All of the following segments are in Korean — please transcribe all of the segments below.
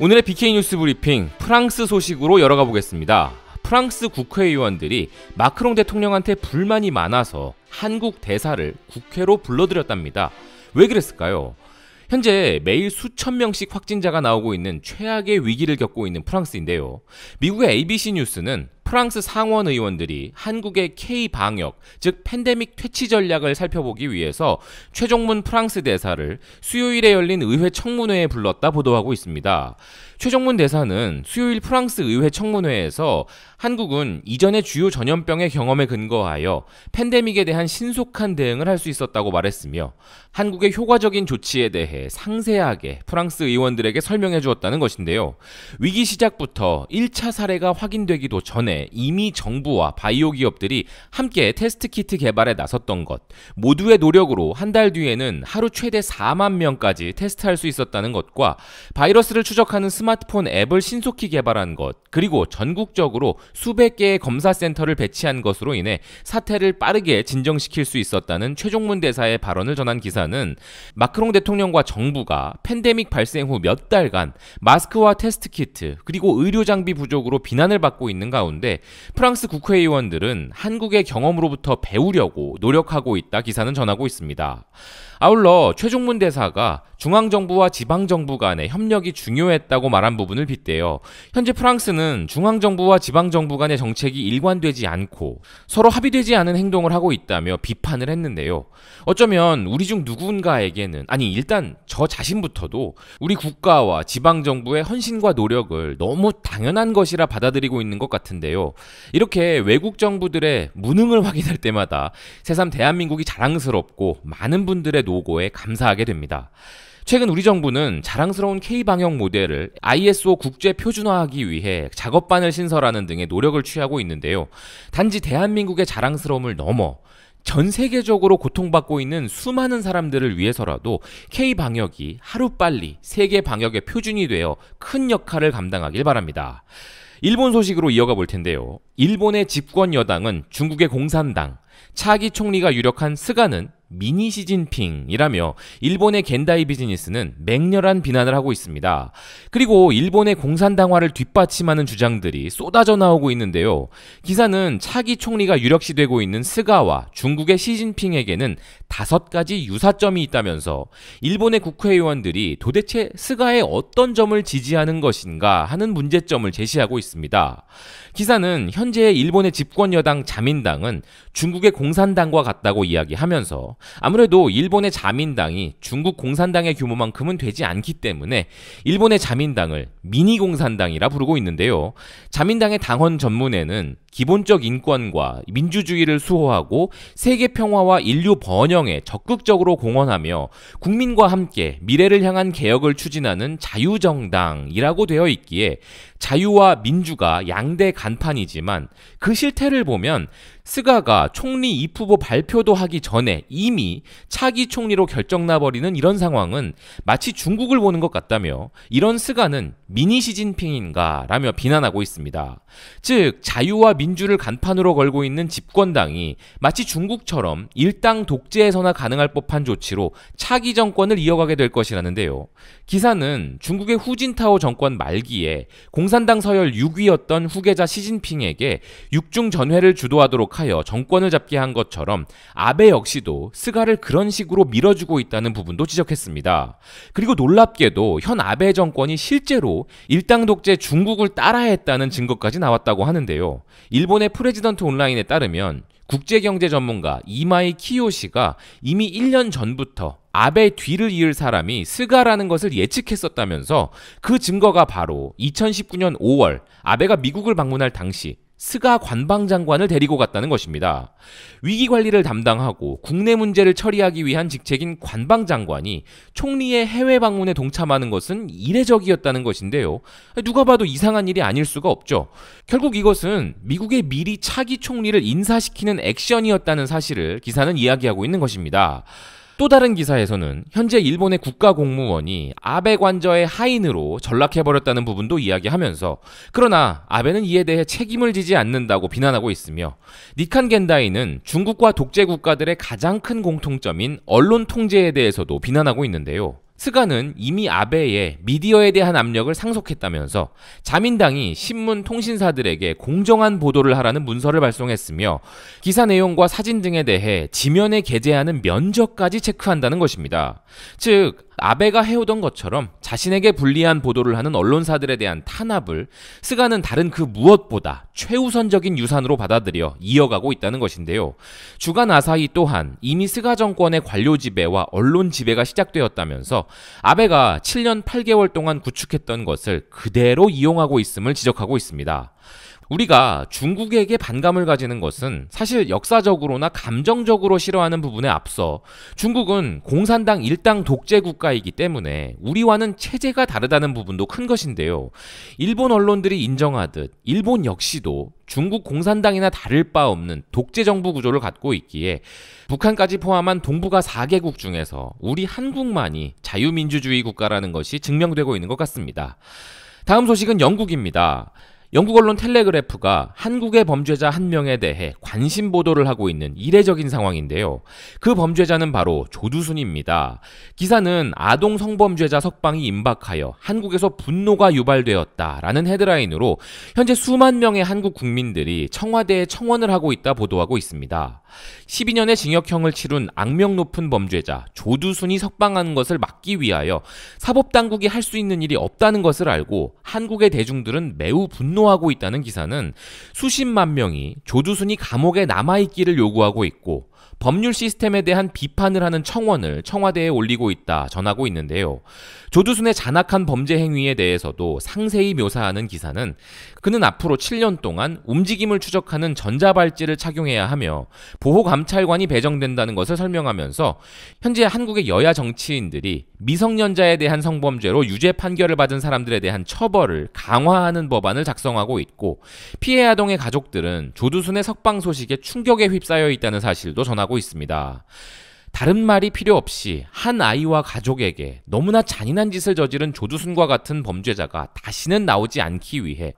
오늘의 BK 뉴스 브리핑 프랑스 소식으로 열어가 보겠습니다. 프랑스 국회의원들이 마크롱 대통령한테 불만이 많아서 한국 대사를 국회로 불러들였답니다. 왜 그랬을까요? 현재 매일 수천 명씩 확진자가 나오고 있는 최악의 위기를 겪고 있는 프랑스인데요. 미국의 ABC 뉴스는 프랑스 상원 의원들이 한국의 K 방역, 즉 팬데믹 퇴치 전략을 살펴보기 위해서 최종문 프랑스 대사를 수요일에 열린 의회 청문회에 불렀다 보도하고 있습니다. 최종문 대사는 수요일 프랑스 의회 청문회에서 한국은 이전의 주요 전염병의 경험에 근거하여 팬데믹에 대한 신속한 대응을 할 수 있었다고 말했으며 한국의 효과적인 조치에 대해 상세하게 프랑스 의원들에게 설명해 주었다는 것인데요. 위기 시작부터 1차 사례가 확인되기도 전에 전에 이미 정부와 바이오 기업들이 함께 테스트 키트 개발에 나섰던 것, 모두의 노력으로 한 달 뒤에는 하루 최대 4만 명까지 테스트할 수 있었다는 것과 바이러스를 추적하는 스마트폰 앱을 신속히 개발한 것, 그리고 전국적으로 수백 개의 검사 센터를 배치한 것으로 인해 사태를 빠르게 진정시킬 수 있었다는 최종문 대사의 발언을 전한 기사는 마크롱 대통령과 정부가 팬데믹 발생 후 몇 달간 마스크와 테스트 키트, 그리고 의료 장비 부족으로 비난을 받고 있는 가운데 있는데 프랑스 국회의원들은 한국의 경험으로부터 배우려고 노력하고 있다 기사는 전하고 있습니다. 아울러 최종문 대사가 중앙정부와 지방정부 간의 협력이 중요했다고 말한 부분을 빗대어 현재 프랑스는 중앙정부와 지방정부 간의 정책이 일관되지 않고 서로 합의되지 않은 행동을 하고 있다며 비판을 했는데요. 어쩌면 우리 중 누군가에게는 아니 일단 저 자신부터도 우리 국가와 지방정부의 헌신과 노력을 너무 당연한 것이라 받아들이고 있는 것 같은데요. 이렇게 외국 정부들의 무능을 확인할 때마다 새삼 대한민국이 자랑스럽고 많은 분들의 노고에 감사하게 됩니다. 최근 우리 정부는 자랑스러운 K방역 모델을 ISO 국제 표준화하기 위해 작업반을 신설하는 등의 노력을 취하고 있는데요. 단지 대한민국의 자랑스러움을 넘어 전 세계적으로 고통받고 있는 수많은 사람들을 위해서라도 K방역이 하루빨리 세계 방역의 표준이 되어 큰 역할을 감당하길 바랍니다. 일본 소식으로 이어가 볼 텐데요. 일본의 집권 여당은 중국의 공산당, 차기 총리가 유력한 스가는 미니 시진핑이라며 일본의 겐다이 비즈니스는 맹렬한 비난을 하고 있습니다. 그리고 일본의 공산당화를 뒷받침하는 주장들이 쏟아져 나오고 있는데요. 기사는 차기 총리가 유력시되고 있는 스가와 중국의 시진핑에게는 다섯 가지 유사점이 있다면서 일본의 국회의원들이 도대체 스가의 어떤 점을 지지하는 것인가 하는 문제점을 제시하고 있습니다. 기사는 현재 일본의 집권 여당 자민당은 중국의 중국의 공산당과 같다고 이야기하면서 아무래도 일본의 자민당이 중국 공산당의 규모만큼은 되지 않기 때문에 일본의 자민당을 미니 공산당이라 부르고 있는데요. 자민당의 당헌 전문에는 기본적 인권과 민주주의를 수호하고 세계 평화와 인류 번영에 적극적으로 공헌하며 국민과 함께 미래를 향한 개혁을 추진하는 자유정당이라고 되어 있기에 자유와 민주가 양대 간판이지만 그 실태를 보면 스가가 총리 입후보 발표도 하기 전에 이미 차기 총리로 결정나버리는 이런 상황은 마치 중국을 보는 것 같다며 이런 스가는 미니 시진핑인가라며 비난하고 있습니다. 즉, 자유와 민주를 간판으로 걸고 있는 집권당이 마치 중국처럼 일당 독재에서나 가능할 법한 조치로 차기 정권을 이어가게 될 것이라는데요. 기사는 중국의 후진타오 정권 말기에 공산당 서열 6위였던 후계자 시진핑에게 육중 전회를 주도하도록 하여 정권을 잡게 한 것처럼 아베 역시도 스가를 그런 식으로 밀어주고 있다는 부분도 지적했습니다. 그리고 놀랍게도 현 아베 정권이 실제로 일당 독재 중국을 따라했다는 증거까지 나왔다고 하는데요. 일본의 프레지던트 온라인에 따르면 국제경제 전문가 이마이 키요시가 이미 1년 전부터 아베 뒤를 이을 사람이 스가라는 것을 예측했었다면서 그 증거가 바로 2019년 5월 아베가 미국을 방문할 당시 스가 관방장관을 데리고 갔다는 것입니다. 위기 관리를 담당하고 국내 문제를 처리하기 위한 직책인 관방장관이 총리의 해외 방문에 동참하는 것은 이례적이었다는 것인데요. 누가 봐도 이상한 일이 아닐 수가 없죠. 결국 이것은 미국의 미리 차기 총리를 인사시키는 액션이었다는 사실을 기사는 이야기하고 있는 것입니다. 또 다른 기사에서는 현재 일본의 국가 공무원이 아베 관저의 하인으로 전락해버렸다는 부분도 이야기하면서 그러나 아베는 이에 대해 책임을 지지 않는다고 비난하고 있으며 니칸 겐다이는 중국과 독재 국가들의 가장 큰 공통점인 언론 통제에 대해서도 비난하고 있는데요. 스가는 이미 아베의 미디어에 대한 압력을 상속했다면서 자민당이 신문 통신사들에게 공정한 보도를 하라는 문서를 발송했으며 기사 내용과 사진 등에 대해 지면에 게재하는 면적까지 체크한다는 것입니다. 즉 아베가 해오던 것처럼 자신에게 불리한 보도를 하는 언론사들에 대한 탄압을 스가는 다른 그 무엇보다 최우선적인 유산으로 받아들여 이어가고 있다는 것인데요. 주간 아사히 또한 이미 스가 정권의 관료 지배와 언론 지배가 시작되었다면서 아베가 7년 8개월 동안 구축했던 것을 그대로 이용하고 있음을 지적하고 있습니다. 우리가 중국에게 반감을 가지는 것은 사실 역사적으로나 감정적으로 싫어하는 부분에 앞서 중국은 공산당 일당 독재 국가이기 때문에 우리와는 체제가 다르다는 부분도 큰 것인데요. 일본 언론들이 인정하듯 일본 역시도 중국 공산당이나 다를 바 없는 독재 정부 구조를 갖고 있기에 북한까지 포함한 동북아 4개국 중에서 우리 한국만이 자유민주주의 국가라는 것이 증명되고 있는 것 같습니다. 다음 소식은 영국입니다. 영국 언론 텔레그래프가 한국의 범죄자 한 명에 대해 관심 보도를 하고 있는 이례적인 상황인데요. 그 범죄자는 바로 조두순입니다. 기사는 아동 성범죄자 석방이 임박하여 한국에서 분노가 유발되었다라는 헤드라인으로 현재 수만 명의 한국 국민들이 청와대에 청원을 하고 있다 보도하고 있습니다. 12년의 징역형을 치룬 악명 높은 범죄자 조두순이 석방하는 것을 막기 위하여 사법당국이 할 수 있는 일이 없다는 것을 알고 한국의 대중들은 매우 분노 강요하고 있다는 기사는 수십만 명이 조두순이 감옥에 남아있기를 요구하고 있고 법률 시스템에 대한 비판을 하는 청원을 청와대에 올리고 있다 전하고 있는데요. 조두순의 잔악한 범죄 행위에 대해서도 상세히 묘사하는 기사는 그는 앞으로 7년 동안 움직임을 추적하는 전자발찌를 착용해야 하며 보호감찰관이 배정된다는 것을 설명하면서 현재 한국의 여야 정치인들이 미성년자에 대한 성범죄로 유죄 판결을 받은 사람들에 대한 처벌을 강화하는 법안을 작성하고 있고 피해 아동의 가족들은 조두순의 석방 소식에 충격에 휩싸여 있다는 사실도 전하고 당하고 있습니다. 다른 말이 필요 없이 한 아이와 가족에게 너무나 잔인한 짓을 저지른 조두순과 같은 범죄자가 다시는 나오지 않기 위해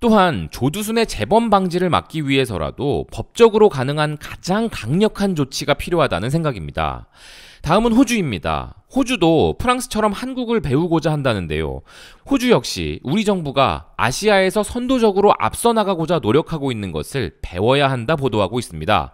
또한 조두순의 재범 방지를 막기 위해서라도 법적으로 가능한 가장 강력한 조치가 필요하다는 생각입니다. 다음은 호주입니다. 호주도 프랑스처럼 한국을 배우고자 한다는데요. 호주 역시 우리 정부가 아시아에서 선도적으로 앞서 나가고자 노력하고 있는 것을 배워야 한다 보도하고 있습니다.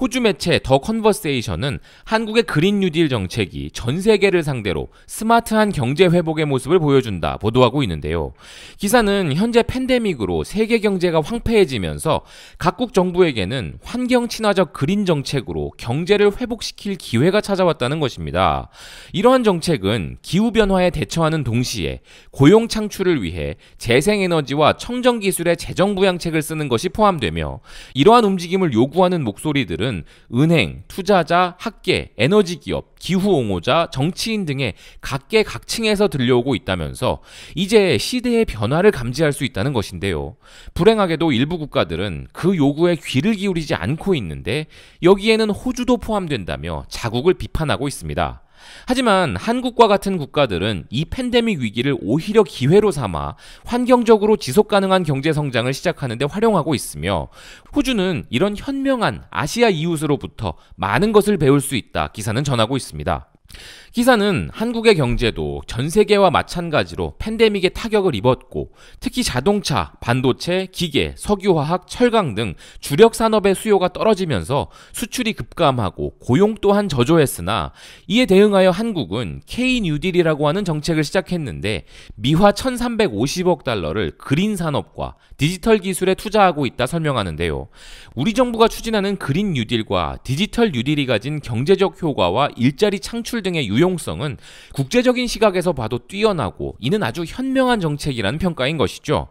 호주 매체 더 컨버세이션은 한국의 그린 뉴딜 정책이 전 세계를 상대로 스마트한 경제 회복의 모습을 보여준다 보도하고 있는데요. 기사는 현재 팬데믹으로 세계 경제가 황폐해지면서 각국 정부에게는 환경 친화적 그린 정책으로 경제를 회복시킬 기회가 찾아왔다는 것입니다. 이러한 정책은 기후 변화에 대처하는 동시에 고용 창출을 위해 재생 에너지와 청정 기술의 재정 부양책을 쓰는 것이 포함되며 이러한 움직임을 요구하는 목소리들은 기업들은 은행, 투자자, 학계, 에너지 기업, 기후옹호자, 정치인 등의 각계각층에서 들려오고 있다면서 이제 시대의 변화를 감지할 수 있다는 것인데요. 불행하게도 일부 국가들은 그 요구에 귀를 기울이지 않고 있는데 여기에는 호주도 포함된다며 자국을 비판하고 있습니다. 하지만 한국과 같은 국가들은 이 팬데믹 위기를 오히려 기회로 삼아 환경적으로 지속 가능한 경제 성장을 시작하는데 활용하고 있으며 호주는 이런 현명한 아시아 이웃으로부터 많은 것을 배울 수 있다 기사는 전하고 있습니다. 기사는 한국의 경제도 전 세계와 마찬가지로 팬데믹의 타격을 입었고 특히 자동차, 반도체, 기계, 석유화학, 철강 등 주력 산업의 수요가 떨어지면서 수출이 급감하고 고용 또한 저조했으나 이에 대응하여 한국은 K 뉴딜이라고 하는 정책을 시작했는데 미화 1350억 달러를 그린 산업과 디지털 기술에 투자하고 있다 설명하는데요. 우리 정부가 추진하는 그린 뉴딜과 디지털 뉴딜이 가진 경제적 효과와 일자리 창출 기술 등의 유용성은 국제적인 시각에서 봐도 뛰어나고 이는 아주 현명한 정책이라는 평가인 것이죠.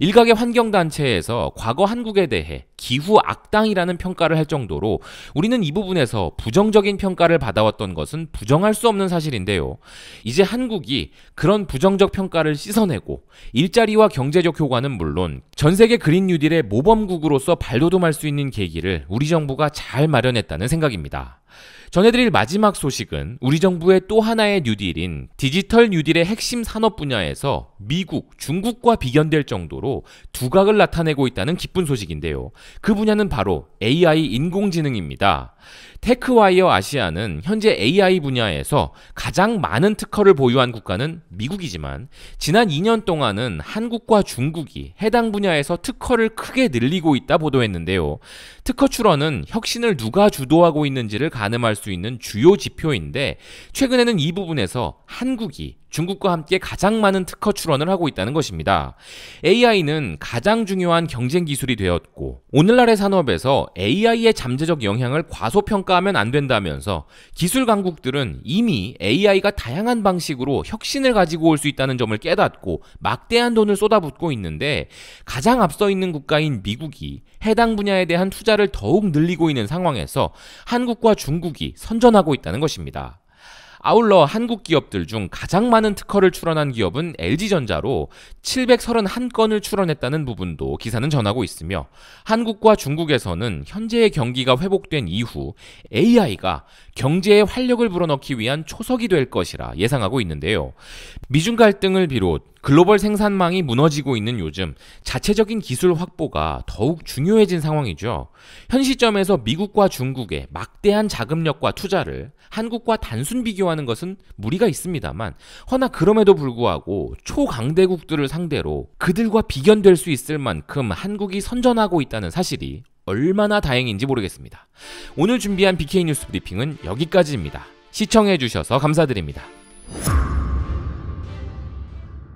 일각의 환경단체에서 과거 한국에 대해 기후 악당이라는 평가를 할 정도로 우리는 이 부분에서 부정적인 평가를 받아왔던 것은 부정할 수 없는 사실인데요. 이제 한국이 그런 부정적 평가를 씻어내고 일자리와 경제적 효과는 물론 전 세계 그린 뉴딜의 모범국으로서 발돋움할 수 있는 계기를 우리 정부가 잘 마련했다는 생각입니다. 전해드릴 마지막 소식은 우리 정부의 또 하나의 뉴딜인 디지털 뉴딜의 핵심 산업 분야에서 미국, 중국과 비견될 정도로 두각을 나타내고 있다는 기쁜 소식인데요. 그 분야는 바로 AI 인공지능입니다. 테크와이어 아시아는 현재 AI 분야에서 가장 많은 특허를 보유한 국가는 미국이지만 지난 2년 동안은 한국과 중국이 해당 분야에서 특허를 크게 늘리고 있다 보도했는데요. 특허 출원은 혁신을 누가 주도하고 있는지를 가늠할 수 있는 주요 지표인데 최근에는 이 부분에서 한국이 중국과 함께 가장 많은 특허 출원을 하고 있다는 것입니다. AI는 가장 중요한 경쟁 기술이 되었고 오늘날의 산업에서 AI의 잠재적 영향을 과소평가하면 안 된다면서 기술 강국들은 이미 AI가 다양한 방식으로 혁신을 가지고 올 수 있다는 점을 깨닫고 막대한 돈을 쏟아붓고 있는데 가장 앞서 있는 국가인 미국이 해당 분야에 대한 투자를 더욱 늘리고 있는 상황에서 한국과 중국이 선전하고 있다는 것입니다. 아울러 한국 기업들 중 가장 많은 특허를 출원한 기업은 LG전자로 731건을 출원했다는 부분도 기사는 전하고 있으며 한국과 중국에서는 현재의 경기가 회복된 이후 AI가 경제의 활력을 불어넣기 위한 초석이 될 것이라 예상하고 있는데요. 미중 갈등을 비롯 글로벌 생산망이 무너지고 있는 요즘 자체적인 기술 확보가 더욱 중요해진 상황이죠. 현 시점에서 미국과 중국의 막대한 자금력과 투자를 한국과 단순 비교하는 것은 무리가 있습니다만 허나 그럼에도 불구하고 초강대국들을 상대로 그들과 비견될 수 있을 만큼 한국이 선전하고 있다는 사실이 얼마나 다행인지 모르겠습니다. 오늘 준비한 BK 뉴스 브리핑은 여기까지입니다. 시청해주셔서 감사드립니다.